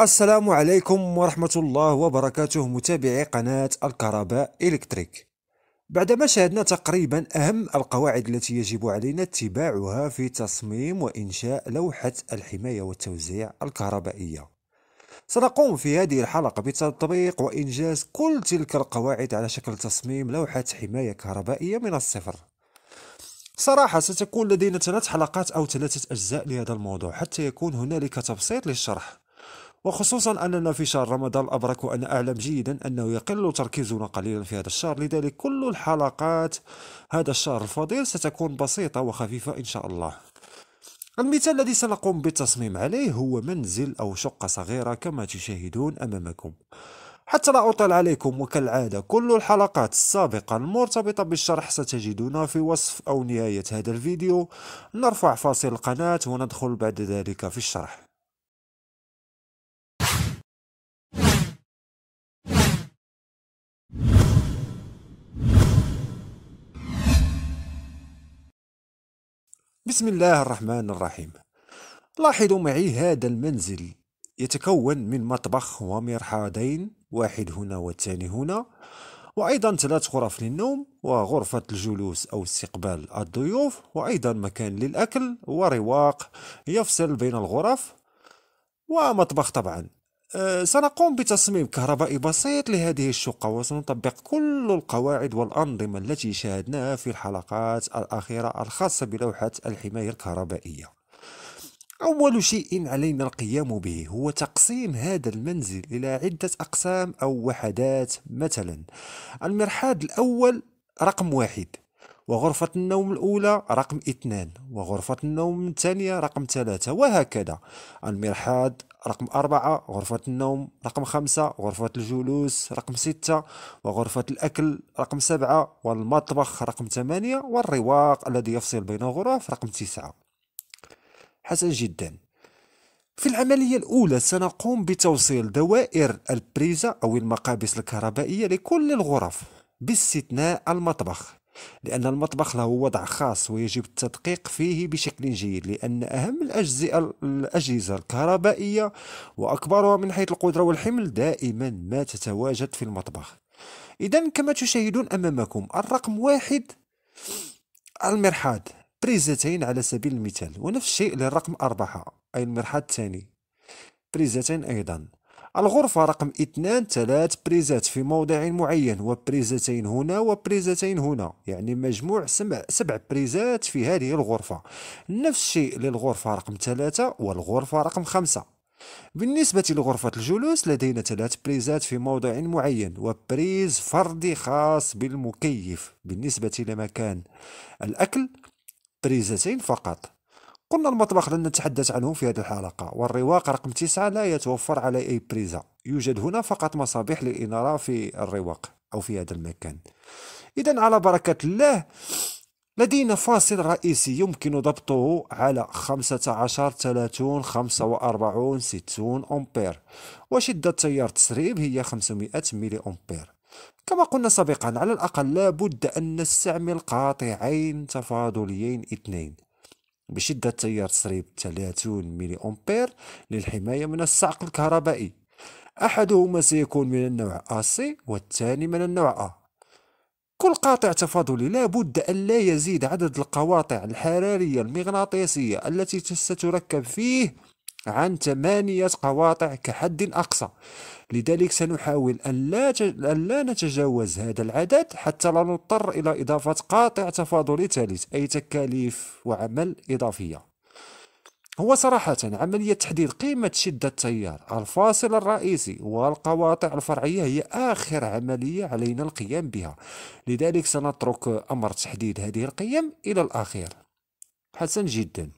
السلام عليكم ورحمة الله وبركاته متابعي قناة الكهرباء إلكتريك بعدما شاهدنا تقريبا أهم القواعد التي يجب علينا اتباعها في تصميم وإنشاء لوحة الحماية والتوزيع الكهربائية سنقوم في هذه الحلقة بتطبيق وإنجاز كل تلك القواعد على شكل تصميم لوحة حماية كهربائية من الصفر صراحة ستكون لدينا ثلاث حلقات أو ثلاثة أجزاء لهذا الموضوع حتى يكون هنالك تبسيط للشرح وخصوصا أننا في شهر رمضان الأبرك وأنا أعلم جيدا أنه يقل تركيزنا قليلا في هذا الشهر لذلك كل الحلقات هذا الشهر الفضيل ستكون بسيطة وخفيفة إن شاء الله المثال الذي سنقوم بالتصميم عليه هو منزل أو شقة صغيرة كما تشاهدون أمامكم حتى لا أطل عليكم وكالعادة كل الحلقات السابقة المرتبطة بالشرح ستجدونها في وصف أو نهاية هذا الفيديو نرفع فاصل القناة وندخل بعد ذلك في الشرح بسم الله الرحمن الرحيم لاحظوا معي هذا المنزل يتكون من مطبخ ومرحاضين واحد هنا والثاني هنا وأيضا ثلاث غرف للنوم وغرفة الجلوس أو استقبال الضيوف وأيضا مكان للأكل ورواق يفصل بين الغرف ومطبخ طبعا آه، سنقوم بتصميم كهربائي بسيط لهذه الشقة وسنطبق كل القواعد والأنظمة التي شاهدناها في الحلقات الأخيرة الخاصة بلوحة الحماية الكهربائية أول شيء علينا القيام به هو تقسيم هذا المنزل إلى عدة أقسام أو وحدات مثلا المرحاض الأول رقم واحد وغرفة النوم الأولى رقم اثنان وغرفة النوم الثانية رقم ثلاثة وهكذا المرحاض رقم أربعة غرفة النوم رقم خمسة غرفة الجلوس رقم ستة وغرفة الأكل رقم سبعة والمطبخ رقم ثمانية والرواق الذي يفصل بين غرف رقم تسعة حسن جدا في العملية الأولى سنقوم بتوصيل دوائر البريزة أو المقابس الكهربائية لكل الغرف باستثناء المطبخ لأن المطبخ له وضع خاص ويجب التدقيق فيه بشكل جيد لأن أهم الأجزاء الأجهزة الكهربائية وأكبرها من حيث القدرة والحمل دائما ما تتواجد في المطبخ إذا كما تشاهدون أمامكم الرقم واحد المرحاض بريزتين على سبيل المثال ونفس الشيء للرقم أربعة أي المرحاض الثاني بريزتين أيضا الغرفة رقم اثنان ثلاث بريزات في موضع معين وبريزتين هنا وبريزتين هنا يعني مجموع سبع بريزات في هذه الغرفة نفس الشيء للغرفة رقم ثلاثة والغرفة رقم خمسة بالنسبة لغرفة الجلوس لدينا ثلاث بريزات في موضع معين وبريز فردي خاص بالمكيف بالنسبة لمكان الأكل بريزتين فقط قلنا المطبخ لن نتحدث عنه في هذه الحلقة والرواق رقم 9 لا يتوفر على أي بريزا يوجد هنا فقط مصابيح للإنارة في الرواق أو في هذا المكان إذا على بركة الله لدينا فاصل رئيسي يمكن ضبطه على 15 30 45 60 أمبير وشدة تيار تسريب هي 500 ملي أمبير كما قلنا سابقا على الأقل لابد أن نستعمل قاطعين تفاضليين اثنين بشدة تيار تسريب 30 ملي أمبير للحماية من الصعق الكهربائي أحدهما سيكون من النوع AC والثاني من النوع A كل قاطع تفاضلي لا بد أن لا يزيد عدد القواطع الحرارية المغناطيسية التي ستركب فيه عن ثمانية قواطع كحد أقصى لذلك سنحاول أن لا, نتجاوز هذا العدد حتى لا نضطر إلى إضافة قاطع تفاضلي ثالث أي تكاليف وعمل إضافية هو صراحة عملية تحديد قيمة شدة التيار الفاصل الرئيسي والقواطع الفرعية هي آخر عملية علينا القيام بها لذلك سنترك أمر تحديد هذه القيم إلى الأخير حسن جدا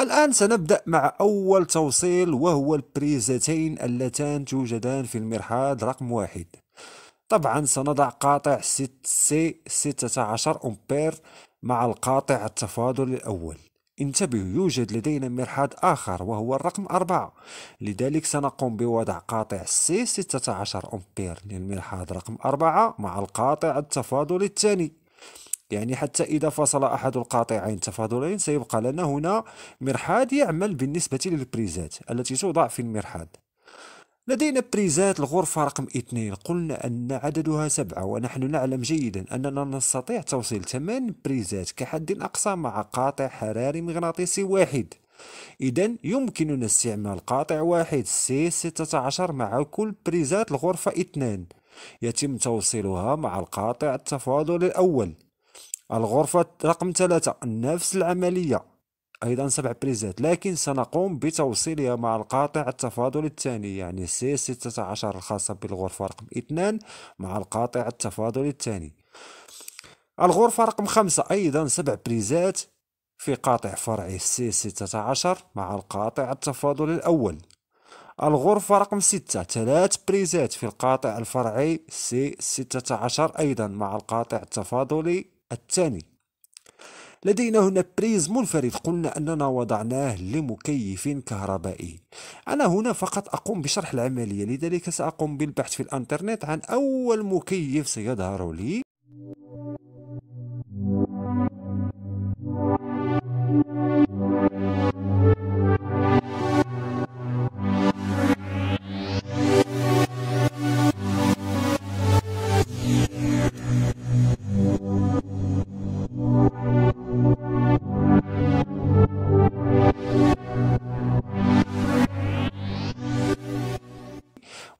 الآن سنبدأ مع أول توصيل وهو البريزتين اللتان توجدان في المرحاض رقم واحد طبعا سنضع قاطع 6 سي 16 أمبير مع القاطع التفاضل الأول انتبه يوجد لدينا مرحاض آخر وهو الرقم أربعة لذلك سنقوم بوضع قاطع سي 16 أمبير للمرحاض رقم أربعة مع القاطع التفاضل الثاني يعني حتى إذا فصل أحد القاطعين تفاضلين سيبقى لنا هنا مرحاض يعمل بالنسبة للبريزات التي توضع في المرحاض لدينا بريزات الغرفة رقم اثنين قلنا أن عددها سبعة ونحن نعلم جيدا أننا نستطيع توصيل ثمان بريزات كحد أقصى مع قاطع حراري مغناطيسي واحد إذا يمكننا استعمال قاطع واحد سي 16 مع كل بريزات الغرفة اثنان يتم توصيلها مع القاطع التفاضل الأول الغرفة رقم ثلاثة نفس العملية أيضا سبع بريزات لكن سنقوم بتوصيلها مع القاطع التفاضلي الثاني يعني سي ستة عشر الخاصة بالغرفة رقم اثنان مع القاطع التفاضلي الثاني الغرفة رقم خمسة أيضا سبع بريزات في قاطع فرعي سي ستة عشر مع القاطع التفاضلي الأول الغرفة رقم ستة ثلاث بريزات في القاطع الفرعي سي ستة عشر أيضا مع القاطع التفاضلي الثاني لدينا هنا بريز منفرد قلنا أننا وضعناه لمكيف كهربائي أنا هنا فقط أقوم بشرح العملية لذلك سأقوم بالبحث في الأنترنت عن أول مكيف سيظهر لي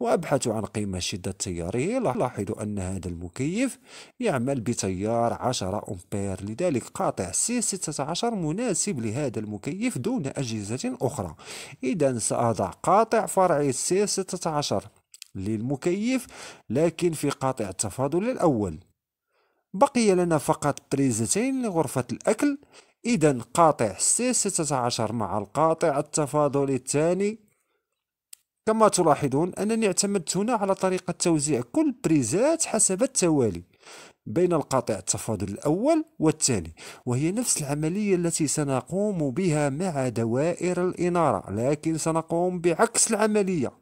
وأبحث عن قيمة شدة تياره لاحظ أن هذا المكيف يعمل بتيار 10 أمبير لذلك قاطع سي 16 مناسب لهذا المكيف دون أجهزة أخرى إذا سأضع قاطع فرعي سي 16 للمكيف لكن في قاطع التفاضل الأول بقي لنا فقط بريزتين لغرفة الأكل إذا قاطع سي 16 مع القاطع التفاضلي الثاني كما تلاحظون أنني اعتمدت هنا على طريقة توزيع كل بريزات حسب التوالي بين القاطع التفاضل الأول والثاني وهي نفس العملية التي سنقوم بها مع دوائر الإنارة لكن سنقوم بعكس العملية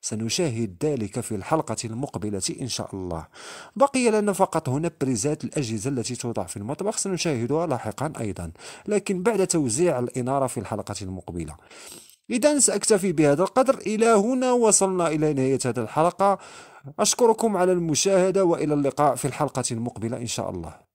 سنشاهد ذلك في الحلقة المقبلة إن شاء الله بقي لنا فقط هنا بريزات الأجهزة التي توضع في المطبخ سنشاهدها لاحقا أيضا لكن بعد توزيع الإنارة في الحلقة المقبلة إذا سأكتفي بهذا القدر إلى هنا وصلنا إلى نهاية هذه الحلقة أشكركم على المشاهدة وإلى اللقاء في الحلقة المقبلة إن شاء الله